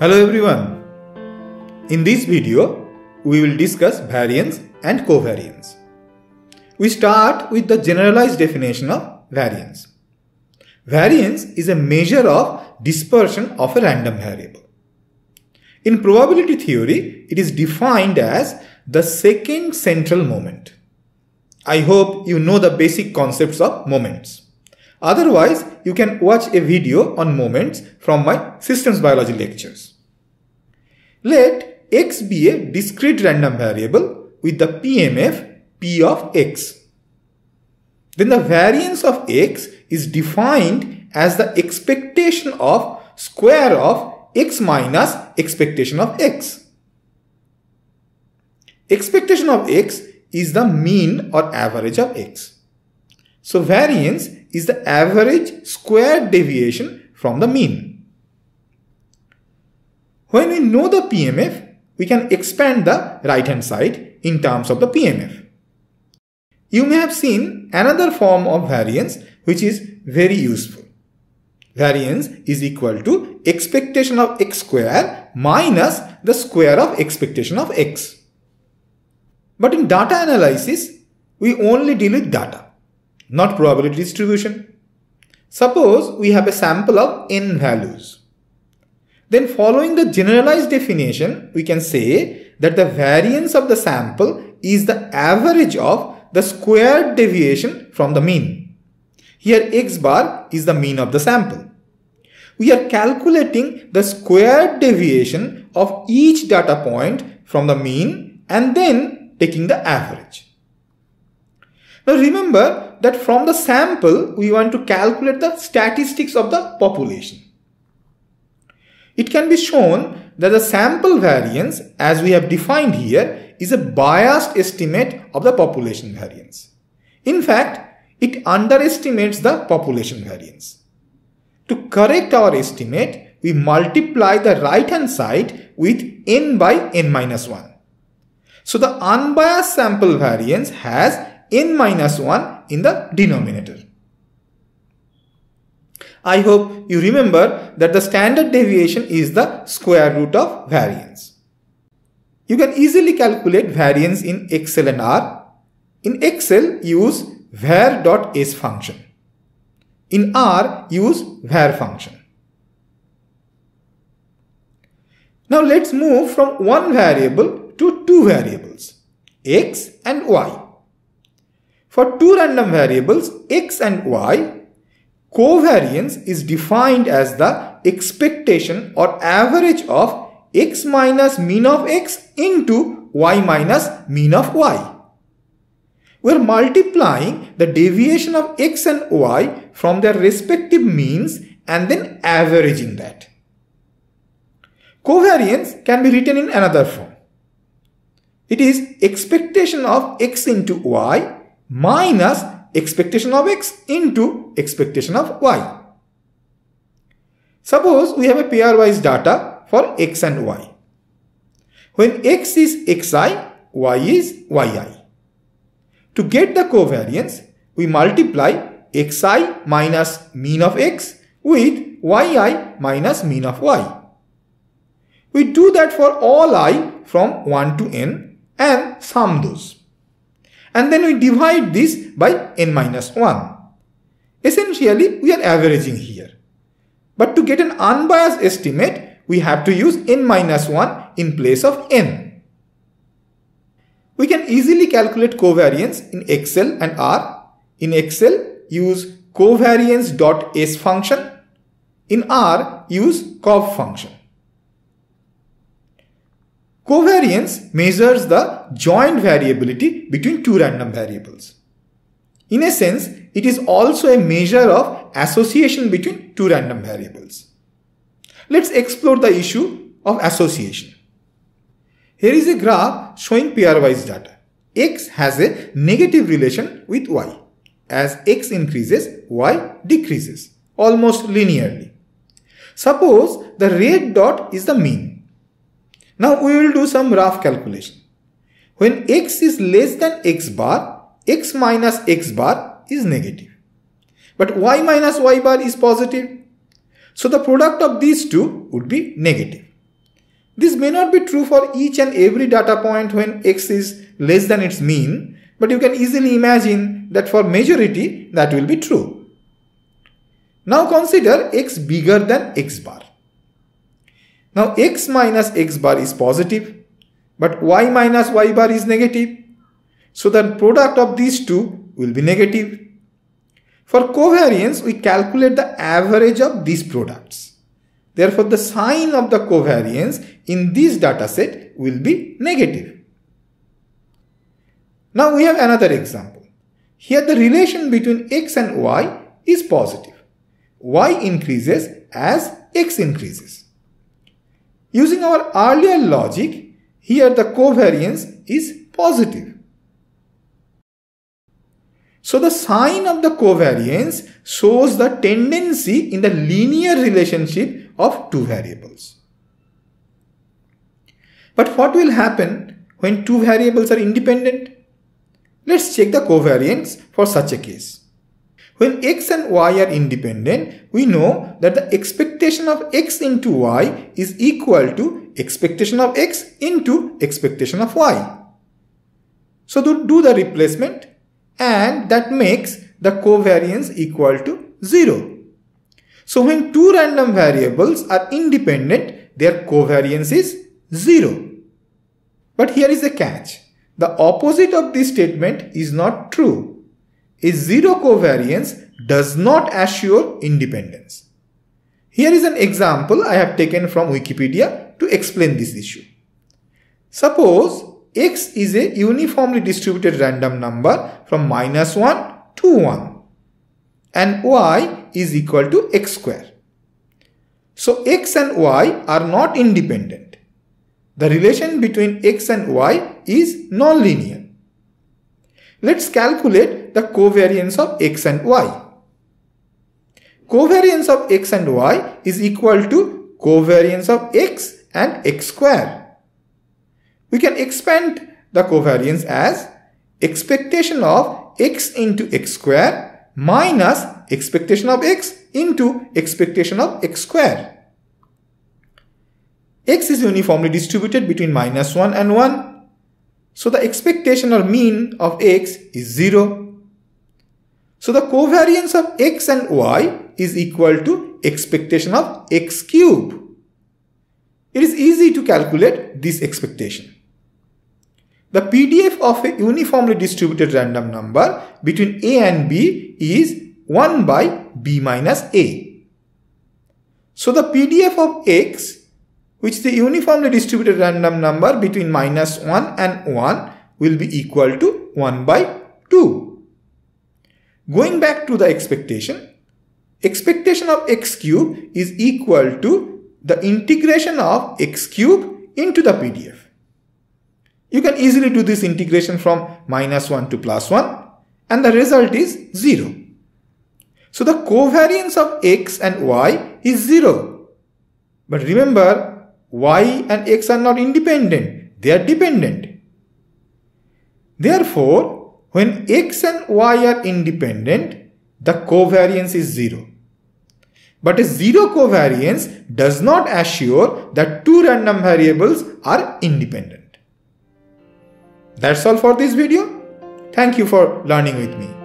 Hello everyone. In this video, we will discuss variance and covariance. We start with the generalized definition of variance. Variance is a measure of dispersion of a random variable. In probability theory, it is defined as the second central moment. I hope you know the basic concepts of moments. Otherwise, you can watch a video on moments from my systems biology lectures. Let x be a discrete random variable with the PMF P of x. Then the variance of x is defined as the expectation of square of x minus expectation of x. Expectation of x is the mean or average of x. So variance is the average square deviation from the mean. When we know the PMF, we can expand the right hand side in terms of the PMF. You may have seen another form of variance which is very useful. Variance is equal to expectation of x square minus the square of expectation of x. But in data analysis, we only deal with data not probability distribution. Suppose we have a sample of n values. Then following the generalized definition, we can say that the variance of the sample is the average of the squared deviation from the mean. Here x bar is the mean of the sample. We are calculating the squared deviation of each data point from the mean and then taking the average. Now remember that from the sample, we want to calculate the statistics of the population. It can be shown that the sample variance as we have defined here is a biased estimate of the population variance. In fact, it underestimates the population variance. To correct our estimate, we multiply the right hand side with n by n minus 1. So the unbiased sample variance has n minus 1 in the denominator. I hope you remember that the standard deviation is the square root of variance. You can easily calculate variance in Excel and R. In Excel, use var.s function. In R, use var function. Now let's move from one variable to two variables, x and y. For two random variables x and y, covariance is defined as the expectation or average of x minus mean of x into y minus mean of y. We are multiplying the deviation of x and y from their respective means and then averaging that. Covariance can be written in another form. It is expectation of x into y minus expectation of x into expectation of y. Suppose we have a pairwise data for x and y. When x is xi, y is yi. To get the covariance, we multiply xi minus mean of x with yi minus mean of y. We do that for all i from 1 to n and sum those and then we divide this by n minus 1. Essentially, we are averaging here. But to get an unbiased estimate, we have to use n minus 1 in place of n. We can easily calculate covariance in Excel and R. In Excel, use covariance.s function. In R, use cov function. Covariance measures the joint variability between two random variables. In a sense, it is also a measure of association between two random variables. Let's explore the issue of association. Here is a graph showing pairwise data. X has a negative relation with Y. As X increases, Y decreases, almost linearly. Suppose the red dot is the mean now we will do some rough calculation. When x is less than x bar, x minus x bar is negative. But y minus y bar is positive. So the product of these two would be negative. This may not be true for each and every data point when x is less than its mean, but you can easily imagine that for majority that will be true. Now consider x bigger than x bar. Now x minus x bar is positive but y minus y bar is negative. So the product of these two will be negative. For covariance, we calculate the average of these products. Therefore, the sign of the covariance in this data set will be negative. Now we have another example. Here the relation between x and y is positive. y increases as x increases. Using our earlier logic, here the covariance is positive. So the sign of the covariance shows the tendency in the linear relationship of two variables. But what will happen when two variables are independent? Let's check the covariance for such a case. When x and y are independent, we know that the expectation of x into y is equal to expectation of x into expectation of y. So to do the replacement and that makes the covariance equal to 0. So when two random variables are independent, their covariance is 0. But here is a catch. The opposite of this statement is not true. A zero covariance does not assure independence. Here is an example I have taken from Wikipedia to explain this issue. Suppose x is a uniformly distributed random number from minus 1 to 1 and y is equal to x square. So x and y are not independent. The relation between x and y is nonlinear. Let's calculate the covariance of x and y. Covariance of x and y is equal to covariance of x and x square. We can expand the covariance as expectation of x into x square minus expectation of x into expectation of x square x is uniformly distributed between minus 1 and 1. So the expectation or mean of x is 0. So the covariance of x and y is equal to expectation of x cube. It is easy to calculate this expectation. The PDF of a uniformly distributed random number between a and b is 1 by b minus a. So the PDF of x which the uniformly distributed random number between minus 1 and 1 will be equal to 1 by 2. Going back to the expectation, expectation of x cube is equal to the integration of x cube into the PDF. You can easily do this integration from minus 1 to plus 1 and the result is 0. So the covariance of x and y is 0. But remember y and x are not independent, they are dependent. Therefore when x and y are independent, the covariance is 0. But a zero covariance does not assure that two random variables are independent. That's all for this video. Thank you for learning with me.